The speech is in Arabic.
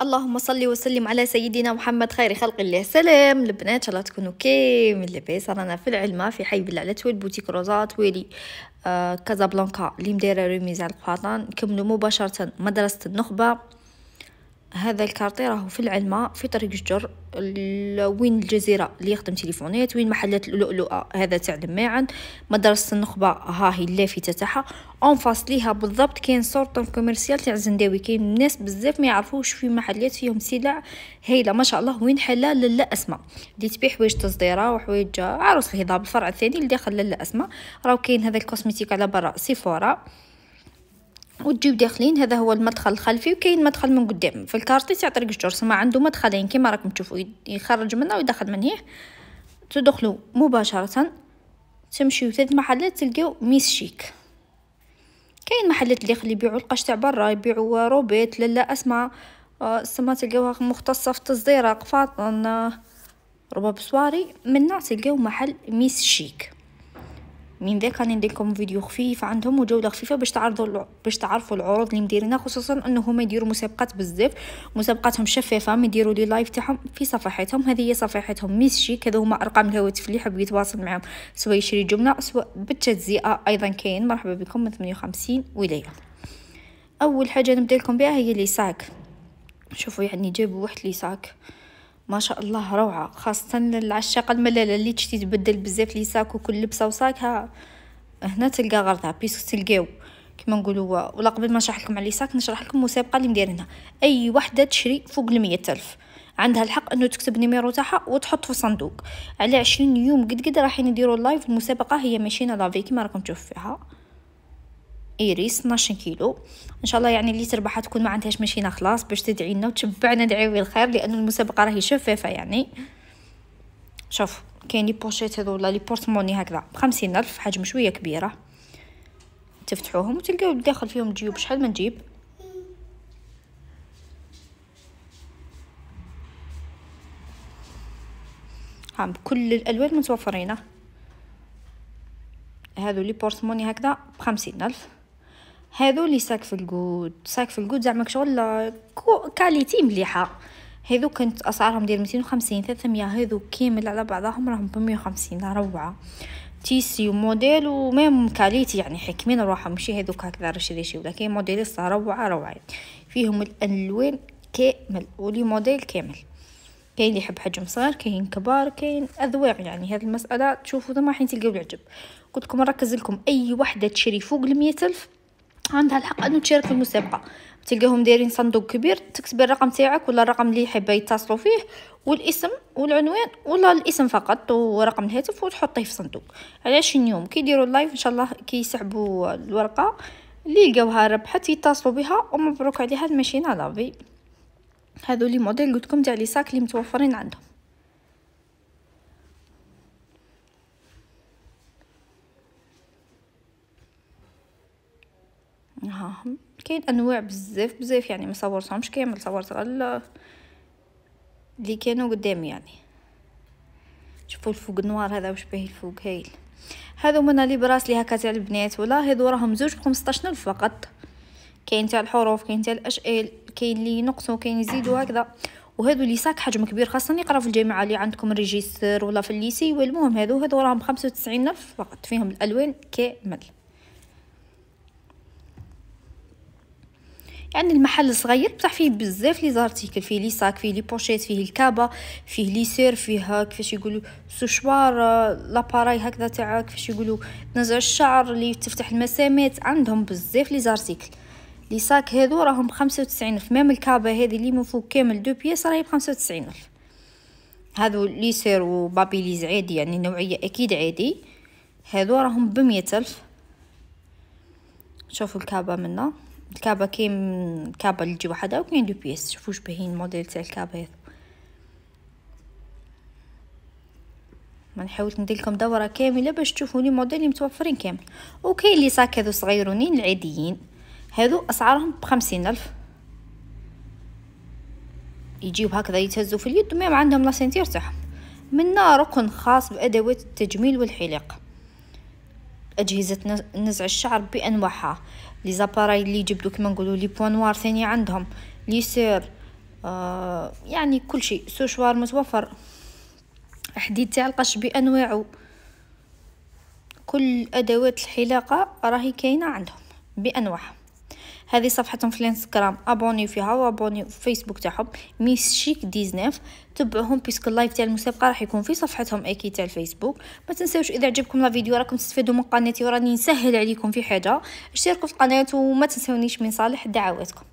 اللهم صلي وسلم على سيدنا محمد خير خلق الله سلام البنات الله تكونوا كامل لاباس رانا في العلمه في حي بلعلة تويل بوتيك روزا تويلي آه كازابلانكا اللي مدايره ريميز على القواطن نكملوا مباشره مدرسه النخبه هذا الكارطي راهو في العلمة في طريق الجر وين الجزيرة اللي يخدم تليفونات وين محلات اللؤلؤة هذا تاع لماعن مدرسة النخبة ها هي اللافتة تاعها اون فاس ليها بالضبط كاين سورتون كوميرسيال تاع زنداوي كاين ناس بزاف ما يعرفوش في محلات فيهم سلع هايلة ما شاء الله وين حلا لالا اسماء اللي تبيع حوايج تصديرة وحوايج عروس الهضاب الفرع الثاني اللي داخل لالا اسماء راهو كاين هذا الكوسميتيك على برا سيفورا وتجيو داخلين هذا هو المدخل الخلفي وكاين مدخل من قدام في الكارتي يعطيك الجرس ما عنده مدخلين كما راكم تشوفوا يخرج منه ويدخل من هيه تدخلوا مباشره تمشيو ثلاث محلات تلقاو ميس شيك كاين محلات اللي يخلي يبيعوا القش تاع برا يبيعوا روبيت لا اسمع آه، السما تلقاوها مختصه في التصدير قفاطن رباب سواري من تلقاو محل ميس شيك من ذاك ندير لكم فيديو خفيف عندهم وجوله خفيفه باش تعرضوا باش تعرفوا العروض اللي مديرينها خصوصا انه هما يديروا مسابقات بزاف مسابقاتهم شفافه يديروا لي لايف تاعهم في صفحتهم هذه هي صفحتهم ميس شيك هذو هما ارقام الهواتف اللي حاب يتواصل معاهم سواء يشري جمله سواء بالتجزئه ايضا كاين مرحبا بكم من 58 ولايه اول حاجه نبدا لكم بها هي لي ساك شوفوا يعني جابوا واحد لي ساك ما شاء الله روعه خاصه للعشاق الملاله اللي تشتي تبدل بزاف لي ساك وكل لبسه وساكها هنا تلقى غرضها بيسك تلقاو كما نقولوا ولا قبل ما نشرح لكم على لي ساك نشرح لكم مسابقه اللي مديرينها اي وحده تشري فوق المية الف عندها الحق انه تكتب نيميرو تاعها وتحط في صندوق على عشرين يوم قد قد راح نديرو لايف المسابقه هي ماشينا لافي كيما راكم تشوفوا فيها ايريس 12 كيلو ان شاء الله يعني اللي تربحها تكون ما عندهاش ماشينا خلاص باش تدعي لنا وتشبعنا دعيو الخير لان المسابقه راهي شفافه يعني شوف كاين لي بوشيت هذو ولا لي بورتموني هكذا بخمسين الف حجم شويه كبيره تفتحوهم وتلقاو الداخل فيهم جيوب شحال من جيب ها بكل الالوان متوفرينه هادو لي بورتموني هكذا بخمسين الف هذو لي ساك في الجود ساك في الجود زعما شغل كاليتي مليحه هذو كانت اسعارهم ديال 250 300 هذو كامل على بعضهم راهم ب 150 روعه تيسي وموديل وميم كاليتي يعني حكمين روحهم ماشي هذوك هكذا رشري شي ولا كاين موديل روعه روعه فيهم الالوان كامل ولي موديل كامل كاين اللي يحب حجم صغير كاين كبار كاين اذواق يعني هذه المساله تشوفوا تما حين تلقاو العجب قلت لكم نركز لكم اي وحده تشري فوق ال الف عندها الحق انه تشارك في المسابقه تلقاهم دايرين صندوق كبير تكتب الرقم تاعك ولا الرقم اللي يحب يتصلوا فيه والاسم والعنوان ولا الاسم فقط ورقم الهاتف وتحطيه في صندوق على يوم كي يديروا اللايف ان شاء الله كي يسحبوا الورقه اللي لقاوها ربحت يتصلوا بها ومبروك عليها الماشينه لافي هذو لي موديل قلت لكم تاع لي ساك اللي متوفرين عندهم ها كاين انواع بزاف بزاف يعني ما صورتهمش كامل صورت غير اللي كانوا قدامي يعني شوفوا الفوق النوار هذا واش به الفوق هايل هادو منا لي براس لي هكا تاع البنات ولا هادو راهم زوج ب الف فقط كاين تاع الحروف كاين تاع الاشكال كاين لي ينقصوا كاين يزيدوا هكذا وهادو لي ساك حجم كبير خاصه يقرا في الجامعه اللي عندكم ريجيستر ولا في الليسي والمهم هادو هادو راهم 95 الف فقط فيهم الالوان كامل يعني المحل صغير بصح فيه بزاف لي زارتيكل فيه لي ساك فيه لي بوشيت فيه الكابه فيه لي سير فيه كيفاش يقولوا سوشوار لاباراي هكذا تاع كيفاش يقولوا تنزع الشعر اللي تفتح المسامات عندهم بزاف لي زارتيكل لي ساك هذو راهم ب 95 الف ميم الكابه هذه اللي من فوق كامل دو بياس راهي ب 95 الف هذو لي سير وبابيليز عادي يعني نوعيه اكيد عادي هذو راهم ب 100 الف شوفوا الكابه منا الكابا كاين كابا اللي تجي وحدها وكاين دو بيس شوفوا شبهين الموديل تاع الكابا هذا ما نحاول ندير لكم دوره كامله باش تشوفوا لي موديل اللي متوفرين كامل وكاين لي ساك هذو صغيرونين العاديين هذو اسعارهم بخمسين الف يجيو هكذا يتهزوا في اليد ما عندهم لاسينتير تاعهم من ركن خاص بادوات التجميل والحلاقه اجهزه نزع الشعر بانواعها لي زاباراي اللي يجبدو كما نقولو لي نوار ثاني عندهم لي سير آه، يعني كل شيء سوشوار متوفر حديد تاع القش بانواعه كل ادوات الحلاقه راهي كاينه عندهم بانواعها هذه صفحتهم في الانستغرام ابوني فيها وابوني في فيسبوك تاعهم ميس شيك ديزنيف تبعوهم بيسك اللايف تاع المسابقه راح يكون في صفحتهم اكيد تاع الفيسبوك ما تنساوش اذا عجبكم لا فيديو راكم تستفادوا من قناتي وراني نسهل عليكم في حاجه اشتركوا في القناه وما تنسونيش من صالح دعواتكم